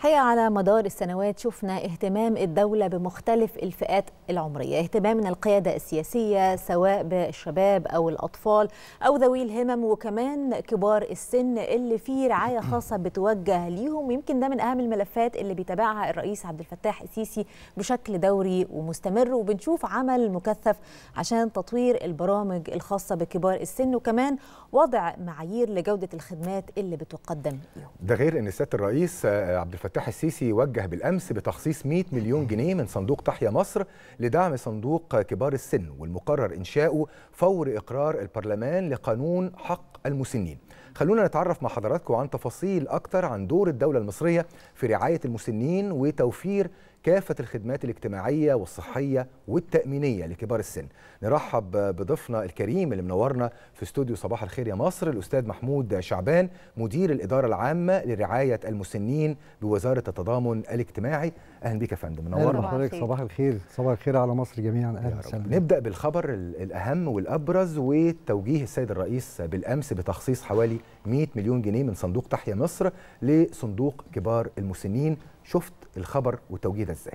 هي على مدار السنوات شفنا اهتمام الدولة بمختلف الفئات العمرية اهتمام من القيادة السياسية سواء بالشباب أو الأطفال أو ذوي الهمم وكمان كبار السن اللي في رعاية خاصة بتوجه ليهم ويمكن ده من أهم الملفات اللي بيتابعها الرئيس عبد الفتاح السيسي بشكل دوري ومستمر وبنشوف عمل مكثف عشان تطوير البرامج الخاصة بكبار السن وكمان وضع معايير لجودة الخدمات اللي بتقدم لهم ده غير أن سيادة الرئيس آه، عبد الفتاح الفتاح السيسي وجه بالامس بتخصيص 100 مليون جنيه من صندوق تحيا مصر لدعم صندوق كبار السن والمقرر انشاؤه فور اقرار البرلمان لقانون حق المسنين. خلونا نتعرف مع حضراتكم عن تفاصيل اكثر عن دور الدوله المصريه في رعايه المسنين وتوفير كافة الخدمات الاجتماعية والصحية والتأمينية لكبار السن نرحب بضيفنا الكريم اللي منورنا في استوديو صباح الخير يا مصر الأستاذ محمود شعبان مدير الإدارة العامة لرعاية المسنين بوزارة التضامن الاجتماعي أهلا بك يا فندم منورنا حضرتك صباح الخير صباح الخير على مصر جميعا أهلا وسهلا نبدأ بالخبر الأهم والأبرز وتوجيه السيد الرئيس بالأمس بتخصيص حوالي 100 مليون جنيه من صندوق تحيا مصر لصندوق كبار المسنين شفت الخبر وتوجيهه ازاي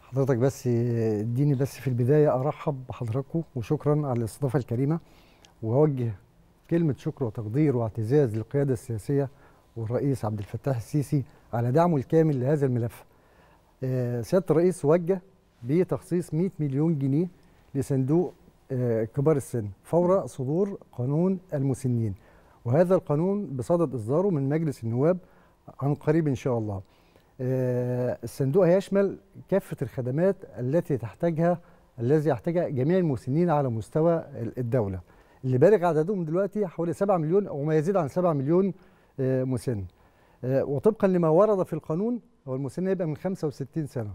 حضرتك بس اديني بس في البدايه ارحب بحضراتكم وشكرا على الاستضافه الكريمه واوجه كلمه شكر وتقدير واعتزاز للقياده السياسيه والرئيس عبد الفتاح السيسي على دعمه الكامل لهذا الملف آه، سياده الرئيس وجه بتخصيص 100 مليون جنيه لصندوق آه، كبار السن فور صدور قانون المسنين وهذا القانون بصدد اصداره من مجلس النواب عن قريب ان شاء الله آه، الصندوق هيشمل كافة الخدمات التي تحتاجها الذي يحتاجها جميع المسنين على مستوى الدولة اللي بالغ عددهم دلوقتي حوالي 7 مليون أو ما يزيد عن 7 مليون آه، مسن آه، وطبقا لما ورد في القانون هو المسن يبقى من 65 سنة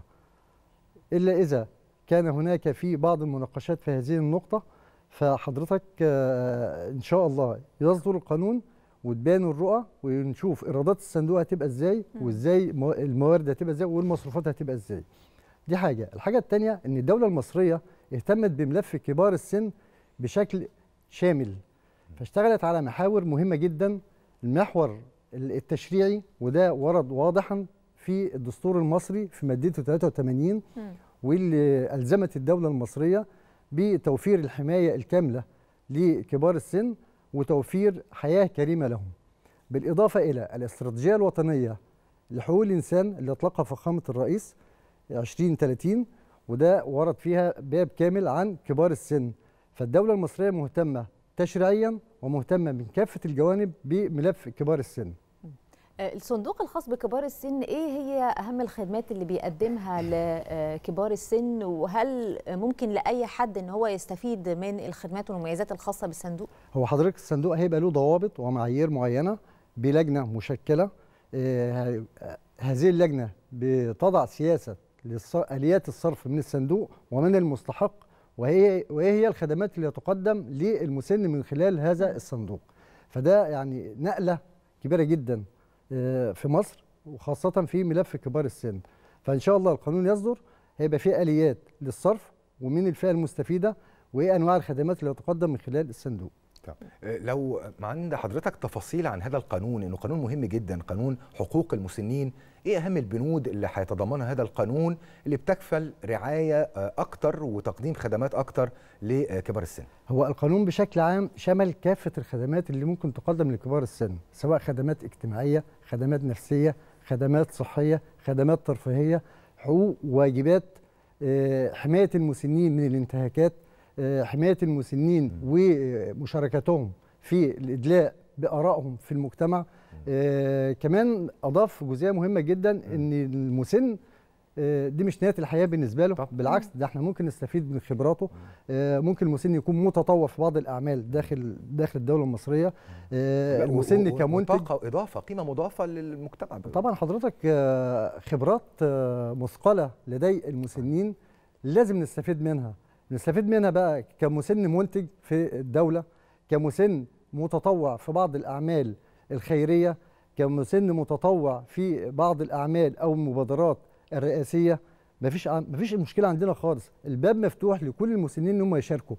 إلا إذا كان هناك في بعض المناقشات في هذه النقطة فحضرتك إن شاء الله يصدر القانون وتبان الرؤى ونشوف ايرادات الصندوق هتبقى ازاي وازاي الموارد هتبقى ازاي والمصروفات هتبقى ازاي دي حاجه الحاجه الثانيه ان الدوله المصريه اهتمت بملف كبار السن بشكل شامل فاشتغلت على محاور مهمه جدا المحور التشريعي وده ورد واضحا في الدستور المصري في مادته 83 واللي الزمت الدوله المصريه بتوفير الحمايه الكامله لكبار السن وتوفير حياة كريمة لهم بالإضافة إلى الاستراتيجية الوطنية لحقوق الإنسان اللي أطلقها فخامة الرئيس 2030 وده ورد فيها باب كامل عن كبار السن فالدولة المصرية مهتمة تشريعيا ومهتمة من كافة الجوانب بملف كبار السن الصندوق الخاص بكبار السن ايه هي اهم الخدمات اللي بيقدمها لكبار السن وهل ممكن لاي حد ان هو يستفيد من الخدمات والمميزات الخاصه بالصندوق هو حضرتك الصندوق هيبقى له ضوابط ومعايير معينه بلجنه مشكله آه، هذه اللجنه بتضع سياسه اليات الصرف من الصندوق ومن المستحق وهي وايه هي الخدمات اللي تقدم للمسن من خلال هذا الصندوق فده يعني نقله كبيره جدا آه، في مصر وخاصه في ملف كبار السن فان شاء الله القانون يصدر هيبقى فيه اليات للصرف ومين الفئه المستفيده وايه انواع الخدمات اللي هتقدم من خلال الصندوق طب. آه، لو عند حضرتك تفاصيل عن هذا القانون انه قانون مهم جدا قانون حقوق المسنين ايه اهم البنود اللي هيتضمنها هذا القانون اللي بتكفل رعايه آه، اكتر وتقديم خدمات اكتر لكبار السن هو القانون بشكل عام شمل كافه الخدمات اللي ممكن تقدم لكبار السن سواء خدمات اجتماعيه خدمات نفسيه خدمات صحيه خدمات ترفيهيه حقوق وواجبات آه، حمايه المسنين من الانتهاكات آه، حمايه المسنين ومشاركتهم في الادلاء بارائهم في المجتمع آه، كمان اضاف جزئيه مهمه جدا ان المسن آه، دي مش نهايه الحياه بالنسبه له بالعكس ده احنا ممكن نستفيد من خبراته ممكن المسن يكون متطوع في بعض الاعمال داخل داخل الدوله المصريه المسن كمنتج طاقه اضافه قيمه مضافه للمجتمع طبعا حضرتك خبرات مثقله لدي المسنين لازم نستفيد منها نستفيد منها بقى كمسن منتج في الدوله كمسن متطوع في بعض الاعمال الخيريه كمسن متطوع في بعض الاعمال او المبادرات الرئاسيه مفيش مفيش مشكله عندنا خالص الباب مفتوح لكل المسنين ان هم يشاركوا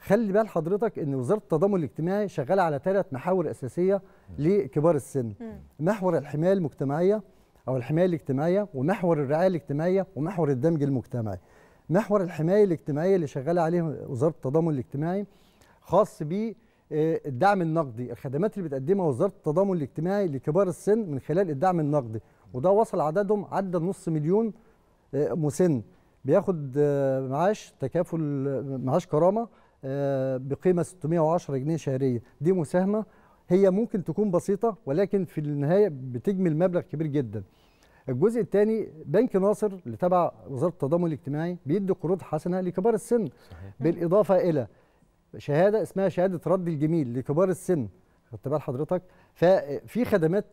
خلي بال حضرتك ان وزاره التضامن الاجتماعي شغاله على ثلاث محاور اساسيه لكبار السن محور الحمايه المجتمعيه او الحمايه الاجتماعيه ومحور الرعايه الاجتماعيه ومحور الدمج المجتمعي محور الحمايه الاجتماعيه اللي شغاله عليه وزاره التضامن الاجتماعي خاص ب آه، الدعم النقدي الخدمات اللي بتقدمها وزاره التضامن الاجتماعي لكبار السن من خلال الدعم النقدي وده وصل عددهم عدى نص مليون آه، مسن بياخد آه، معاش تكافل معاش كرامه بقيمه 610 جنيه شهريه دي مساهمه هي ممكن تكون بسيطه ولكن في النهايه بتجمل مبلغ كبير جدا الجزء الثاني بنك ناصر اللي تبع وزاره التضامن الاجتماعي بيدي قروض حسنه لكبار السن صحيح. بالاضافه الى شهاده اسمها شهاده رد الجميل لكبار السن خدت بال حضرتك ففي خدمات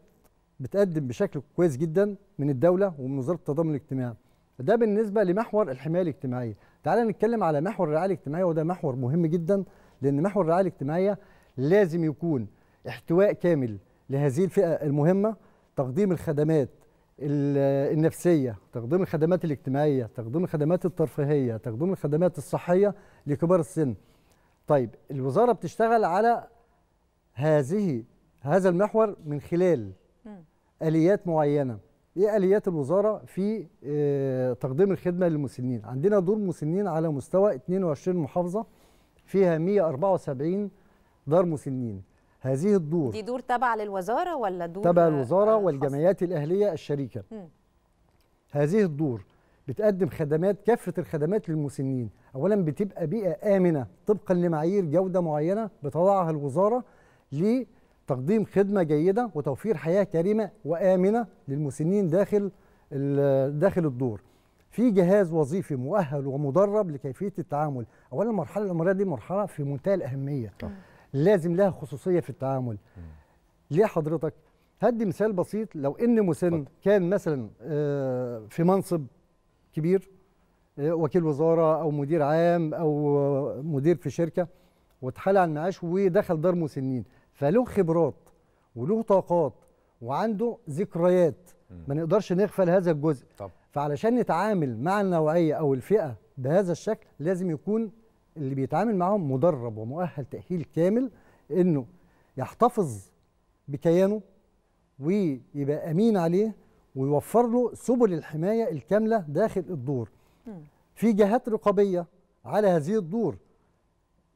بتقدم بشكل كويس جدا من الدوله ومن وزاره التضامن الاجتماعي ده بالنسبه لمحور الحمايه الاجتماعيه تعال نتكلم على محور الرعايه الاجتماعيه وده محور مهم جدا لان محور الرعايه الاجتماعيه لازم يكون احتواء كامل لهذه الفئه المهمه تقديم الخدمات النفسيه تقديم الخدمات الاجتماعيه تقديم الخدمات الترفيهيه تقديم الخدمات الصحيه لكبار السن طيب الوزاره بتشتغل على هذه هذا المحور من خلال اليات معينه ايه اليات الوزاره في آه، تقديم الخدمه للمسنين عندنا دور مسنين على مستوى 22 محافظه فيها 174 دار مسنين هذه الدور دي دور تابعه للوزاره ولا دور تابعه للوزاره والجمعيات الاهليه الشريكه مم. هذه الدور بتقدم خدمات كافه الخدمات للمسنين اولا بتبقى بيئه امنه طبقا لمعايير جوده معينه بتضعها الوزاره لتقديم خدمه جيده وتوفير حياه كريمه وامنه للمسنين داخل داخل الدور في جهاز وظيفي مؤهل ومدرب لكيفيه التعامل اولا المرحله العمريه دي مرحله في منتهى الاهميه طبعا. لازم لها خصوصيه في التعامل ليه حضرتك هدي مثال بسيط لو ان مسن كان مثلا آه، في منصب كبير آه، وكيل وزاره او مدير عام او مدير في شركه واتحال عن معاش ودخل دار مسنين فله خبرات وله طاقات وعنده ذكريات ما نقدرش نغفل هذا الجزء طب. فعلشان نتعامل مع النوعيه او الفئه بهذا الشكل لازم يكون اللي بيتعامل معاهم مدرب ومؤهل تأهيل كامل إنه يحتفظ بكيانه ويبقى أمين عليه ويوفر له سبل الحماية الكاملة داخل الدور في جهات رقابية على هذه الدور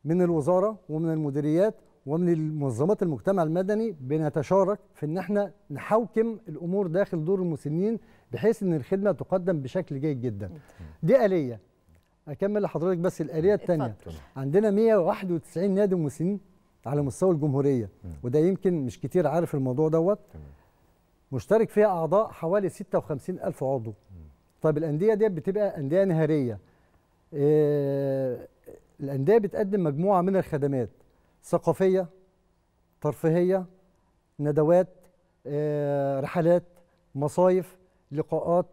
من الوزارة ومن المديريات ومن المنظمات المجتمع المدني بنتشارك في ان احنا نحوكم الامور داخل دور المسنين بحيث ان الخدمه تقدم بشكل جيد جدا. دي اليه اكمل لحضرتك بس الاليه الثانيه عندنا 191 نادي مسنين على مستوى الجمهوريه وده يمكن مش كتير عارف الموضوع دوت مشترك فيها اعضاء حوالي 56 الف عضو طيب الانديه ديت بتبقى انديه نهاريه إيه الانديه بتقدم مجموعه من الخدمات ثقافيه ترفيهيه ندوات إيه رحلات مصايف لقاءات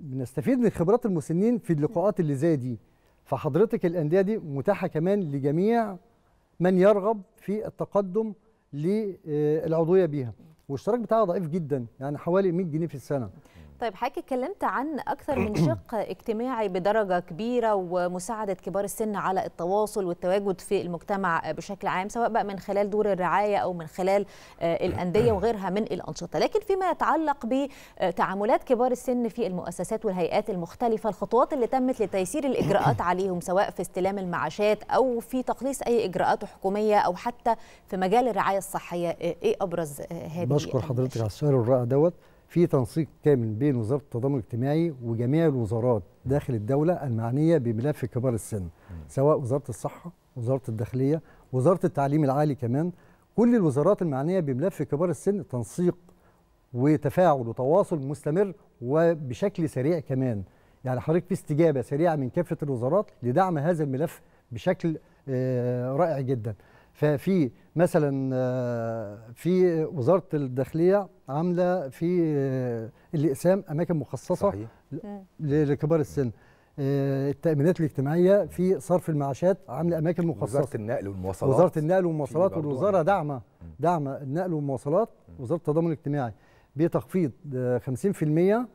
بنستفيد من خبرات المسنين في اللقاءات اللي زي دي فحضرتك الانديه دي متاحه كمان لجميع من يرغب في التقدم للعضويه بيها والاشتراك بتاعها ضعيف جدا يعني حوالي 100 جنيه في السنه طيب حضرتك اتكلمت عن اكثر من شق اجتماعي بدرجه كبيره ومساعده كبار السن على التواصل والتواجد في المجتمع بشكل عام سواء بقى من خلال دور الرعايه او من خلال آه، الانديه وغيرها من الانشطه لكن فيما يتعلق بتعاملات كبار السن في المؤسسات والهيئات المختلفه الخطوات اللي تمت لتيسير الاجراءات عليهم سواء في استلام المعاشات او في تقليص اي اجراءات حكوميه او حتى في مجال الرعايه الصحيه ايه ابرز آه، هذه بشكر حضرتك على السؤال الرائع دوت في تنسيق كامل بين وزاره التضامن الاجتماعي وجميع الوزارات داخل الدوله المعنيه بملف كبار السن سواء وزاره الصحه وزاره الداخليه وزاره التعليم العالي كمان كل الوزارات المعنيه بملف كبار السن تنسيق وتفاعل وتواصل مستمر وبشكل سريع كمان يعني حضرتك في استجابه سريعه من كافه الوزارات لدعم هذا الملف بشكل آه، رائع جدا ففي مثلا آه، في وزاره الداخليه عامله في آه، الاقسام اماكن مخصصه صحيح. لكبار السن آه، التامينات الاجتماعيه في صرف المعاشات عامله اماكن مخصصه وزاره النقل والمواصلات وزاره النقل والمواصلات والوزاره داعمه داعمه النقل والمواصلات وزاره التضامن الاجتماعي بتخفيض 50%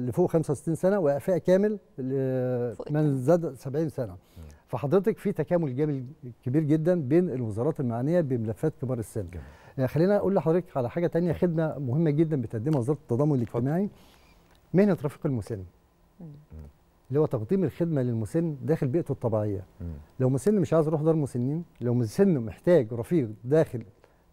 لفوق 65 سنه واعفاء كامل لمن زاد 70 سنه فحضرتك في تكامل جامد كبير جدا بين الوزارات المعنيه بملفات كبار السن جميل. آه، خلينا اقول لحضرتك على حاجه تانية خدمه مهمه جدا بتقدمها وزاره التضامن الاجتماعي مهنه رفيق المسن اللي هو تقديم الخدمه للمسن داخل بيئته الطبيعيه لو مسن مش عايز يروح دار مسنين لو مسن محتاج رفيق داخل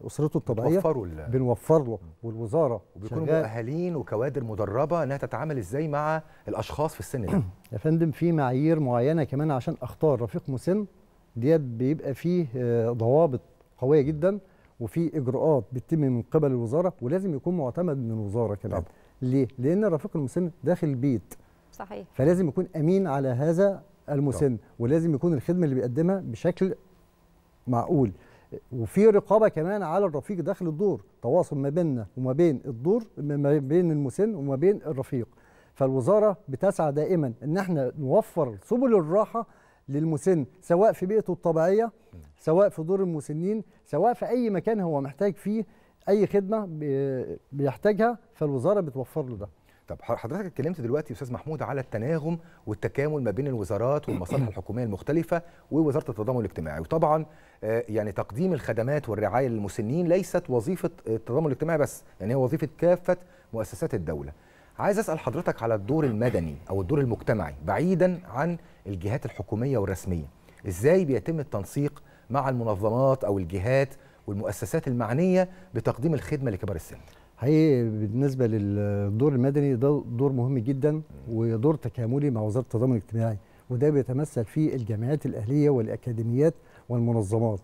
اسرته الطبيعيه بنوفر له والوزاره وبيكونوا مؤهلين وكوادر مدربه انها تتعامل ازاي مع الاشخاص في السن ده يا فندم في معايير معينه كمان عشان اختار رفيق مسن ديت بيبقى فيه آه، ضوابط قويه جدا وفي اجراءات بتتم من قبل الوزاره ولازم يكون معتمد من الوزاره كمان طبعا. ليه لان الرفيق المسن داخل بيت صحيح فلازم يكون امين على هذا المسن طبعا. ولازم يكون الخدمه اللي بيقدمها بشكل معقول وفي رقابه كمان على الرفيق داخل الدور تواصل ما بيننا وما بين الدور ما بين المسن وما بين الرفيق فالوزاره بتسعى دائما ان احنا نوفر سبل الراحه للمسن سواء في بيئته الطبيعيه سواء في دور المسنين سواء في اي مكان هو محتاج فيه اي خدمه بيحتاجها فالوزاره بتوفر له ده طب حضرتك اتكلمت دلوقتي استاذ محمود على التناغم والتكامل ما بين الوزارات والمصالح الحكوميه المختلفه ووزاره التضامن الاجتماعي وطبعا آه، يعني تقديم الخدمات والرعايه للمسنين ليست وظيفه آه، التضامن الاجتماعي بس يعني هي وظيفه كافه مؤسسات الدوله عايز اسال حضرتك على الدور المدني او الدور المجتمعي بعيدا عن الجهات الحكوميه والرسميه ازاي بيتم التنسيق مع المنظمات او الجهات والمؤسسات المعنيه بتقديم الخدمه لكبار السن هي بالنسبه للدور المدني ده دور مهم جدا ودور تكاملي مع وزاره التضامن الاجتماعي وده بيتمثل في الجامعات الاهليه والاكاديميات والمنظمات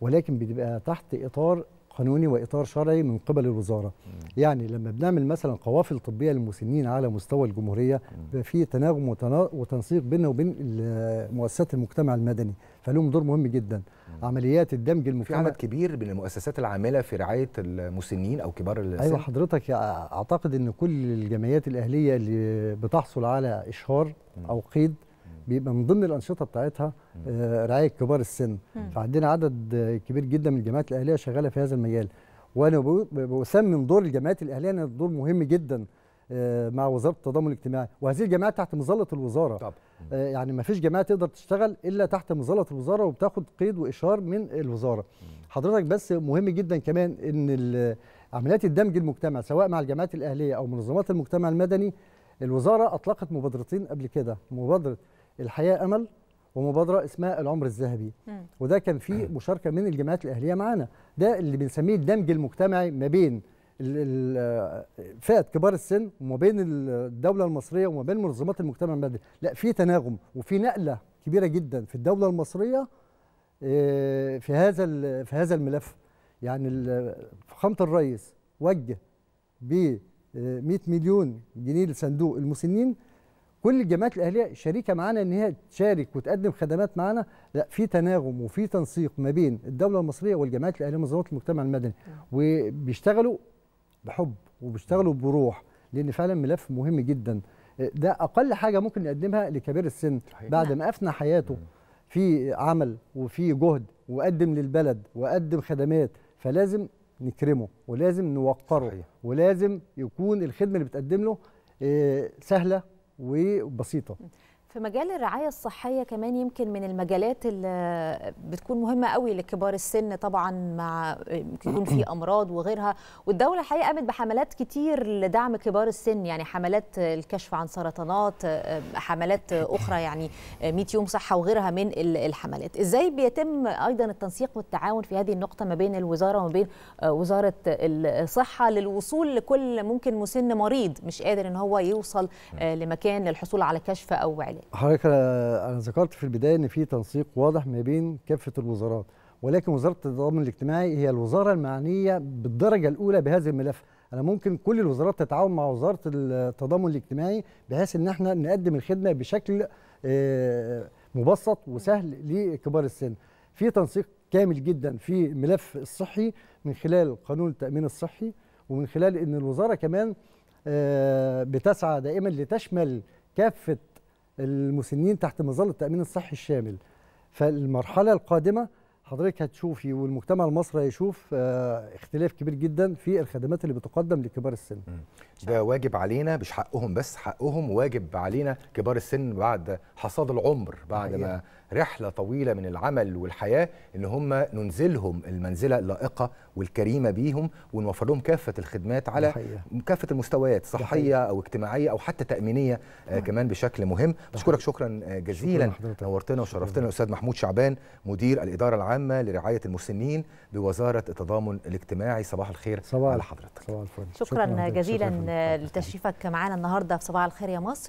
ولكن بتبقى تحت اطار قانوني واطار شرعي من قبل الوزاره يعني لما بنعمل مثلا قوافل طبيه للمسنين على مستوى الجمهوريه بيبقى في تناغم وتنسيق بيننا وبين مؤسسات المجتمع المدني فلهم دور مهم جدا عمليات الدمج المفيد في عدد كبير من المؤسسات العامله في رعايه المسنين او كبار السن ايوه حضرتك اعتقد ان كل الجمعيات الاهليه اللي بتحصل على اشهار او قيد بيبقى من ضمن الانشطه بتاعتها آه، رعايه كبار السن فعندنا عدد كبير جدا من الجمعيات الاهليه شغاله في هذا المجال وانا بسمم دور الجمعيات الاهليه ان دور مهم جدا آه، مع وزاره التضامن الاجتماعي وهذه الجماعه تحت مظله الوزاره طب. آه، يعني ما فيش جمعيه تقدر تشتغل الا تحت مظله الوزاره وبتاخد قيد واشار من الوزاره حضرتك بس مهم جدا كمان ان عمليات الدمج المجتمع سواء مع الجمعيات الاهليه او منظمات المجتمع المدني الوزاره اطلقت مبادرتين قبل كده مبادره الحقيقه امل ومبادره اسمها العمر الذهبي وده كان فيه مشاركه من الجامعات الاهليه معانا ده اللي بنسميه الدمج المجتمعي ما بين فئه كبار السن وما بين الدوله المصريه وما بين منظمات المجتمع المدني لا في تناغم وفي نقله كبيره جدا في الدوله المصريه آه، في هذا في هذا الملف يعني فخامه الرئيس وجه ب 100 آه، مليون جنيه لصندوق المسنين كل الجامعات الاهليه شريكه معانا ان هي تشارك وتقدم خدمات معانا لا في تناغم وفي تنسيق ما بين الدوله المصريه والجامعات الاهليه منظمات المجتمع المدني آه. وبيشتغلوا بحب وبيشتغلوا بروح لان فعلا ملف مهم جدا ده اقل حاجه ممكن نقدمها لكبير السن بعد ما افنى حياته في عمل وفي جهد وقدم للبلد وقدم خدمات فلازم نكرمه ولازم نوقره ولازم يكون الخدمه اللي بتقدم له آه، سهله وبسيطه في مجال الرعاية الصحية كمان يمكن من المجالات اللي بتكون مهمة قوي لكبار السن طبعا مع يكون في أمراض وغيرها والدولة الحقيقة قامت بحملات كتير لدعم كبار السن يعني حملات الكشف عن سرطانات حملات أخرى يعني 100 يوم صحة وغيرها من الحملات إزاي بيتم أيضا التنسيق والتعاون في هذه النقطة ما بين الوزارة وما بين وزارة الصحة للوصول لكل ممكن مسن مريض مش قادر إن هو يوصل نعم. لمكان للحصول على كشف أو علاج العملاء حضرتك انا ذكرت في البدايه ان في تنسيق واضح ما بين كافه الوزارات ولكن وزاره التضامن الاجتماعي هي الوزاره المعنيه بالدرجه الاولى بهذا الملف انا ممكن كل الوزارات تتعاون مع وزاره التضامن الاجتماعي بحيث ان احنا نقدم الخدمه بشكل آه، مبسط وسهل لكبار السن في تنسيق كامل جدا في الملف الصحي من خلال قانون التامين الصحي ومن خلال ان الوزاره كمان آه، بتسعى دائما لتشمل كافه المسنين تحت مظله التامين الصحي الشامل فالمرحله القادمه حضرتك هتشوفي والمجتمع المصري هيشوف آه، اختلاف كبير جدا في الخدمات اللي بتقدم لكبار السن ده واجب علينا مش حقهم بس حقهم واجب علينا كبار السن بعد حصاد العمر بعد ما رحله طويله من العمل والحياه ان هم ننزلهم المنزله اللائقه والكريمه بيهم ونوفر لهم كافه الخدمات على حقيقة. كافه المستويات صحيه او اجتماعيه او حتى تامينيه آه كمان بشكل مهم بشكرك آه، شكرا جزيلا شكرا نورتنا وشرفتنا الاستاذ محمود شعبان مدير الاداره العامه لرعايه المسنين بوزاره التضامن الاجتماعي صباح الخير صباح على حضرتك صباح شكرا, شكرا جزيلا لتشريفك معانا النهارده في صباح الخير يا مصر